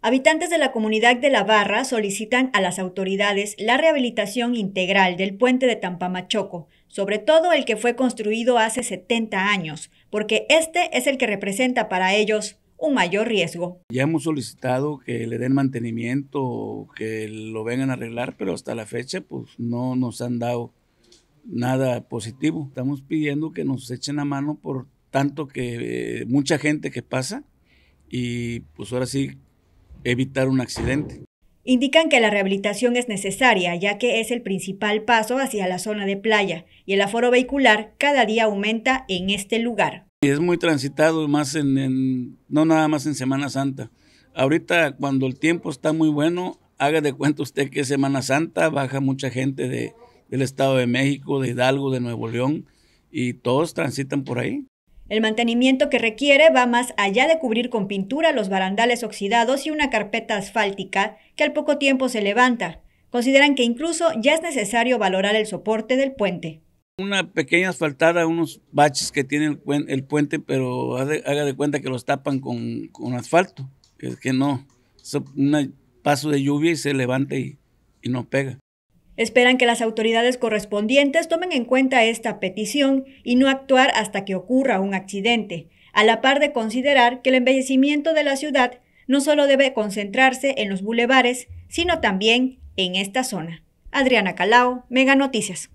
Habitantes de la comunidad de La Barra solicitan a las autoridades la rehabilitación integral del puente de Tampamachoco, sobre todo el que fue construido hace 70 años, porque este es el que representa para ellos un mayor riesgo. Ya hemos solicitado que le den mantenimiento, que lo vengan a arreglar, pero hasta la fecha pues no nos han dado nada positivo. Estamos pidiendo que nos echen la mano por tanto que eh, mucha gente que pasa y pues ahora sí evitar un accidente. Indican que la rehabilitación es necesaria, ya que es el principal paso hacia la zona de playa y el aforo vehicular cada día aumenta en este lugar. y Es muy transitado, más en, no nada más en Semana Santa. Ahorita, cuando el tiempo está muy bueno, haga de cuenta usted que Semana Santa baja mucha gente de, del Estado de México, de Hidalgo, de Nuevo León, y todos transitan por ahí. El mantenimiento que requiere va más allá de cubrir con pintura los barandales oxidados y una carpeta asfáltica que al poco tiempo se levanta. Consideran que incluso ya es necesario valorar el soporte del puente. Una pequeña asfaltada, unos baches que tiene el, puente, pero haga de cuenta que los tapan con, asfalto. Es que no, es un paso de lluvia y se levanta y no pega. Esperan que las autoridades correspondientes tomen en cuenta esta petición y no actuar hasta que ocurra un accidente, a la par de considerar que el embellecimiento de la ciudad no solo debe concentrarse en los bulevares, sino también en esta zona. Adriana Calao, Mega Noticias.